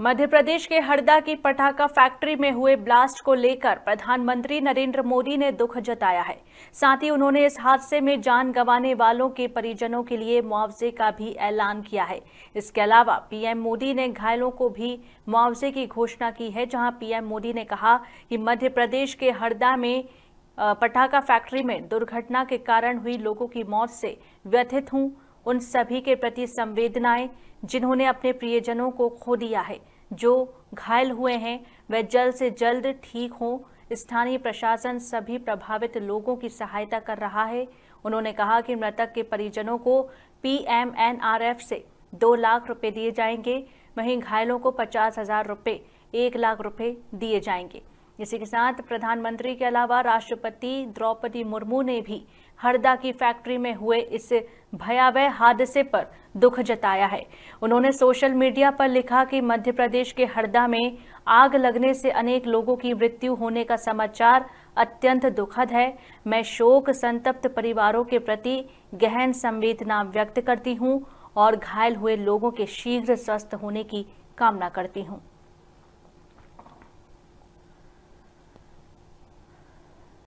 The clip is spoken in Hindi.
मध्य प्रदेश के हरदा की पटाखा फैक्ट्री में हुए ब्लास्ट को लेकर प्रधानमंत्री नरेंद्र मोदी ने दुख जताया है साथ ही उन्होंने इस हादसे में जान गंवाने वालों के परिजनों के लिए मुआवजे का भी ऐलान किया है इसके अलावा पीएम मोदी ने घायलों को भी मुआवजे की घोषणा की है जहां पीएम मोदी ने कहा कि मध्य प्रदेश के हरदा में पटाखा फैक्ट्री में दुर्घटना के कारण हुई लोगों की मौत से व्यथित हूं उन सभी के प्रति संवेदनाएं जिन्होंने अपने प्रियजनों को खो दिया है जो घायल हुए हैं वे जल्द से जल्द ठीक हों स्थानीय प्रशासन सभी प्रभावित लोगों की सहायता कर रहा है उन्होंने कहा कि मृतक के परिजनों को पीएमएनआरएफ से दो लाख रुपए दिए जाएंगे वहीं घायलों को पचास हजार रुपये एक लाख रुपए दिए जाएंगे इसी के साथ प्रधानमंत्री के अलावा राष्ट्रपति द्रौपदी मुर्मू ने भी हरदा की फैक्ट्री में हुए इस भयावह हादसे पर दुख जताया है उन्होंने सोशल मीडिया पर लिखा कि मध्य प्रदेश के हरदा में आग लगने से अनेक लोगों की मृत्यु होने का समाचार अत्यंत दुखद है मैं शोक संतप्त परिवारों के प्रति गहन संवेदना व्यक्त करती हूँ और घायल हुए लोगों के शीघ्र स्वस्थ होने की कामना करती हूँ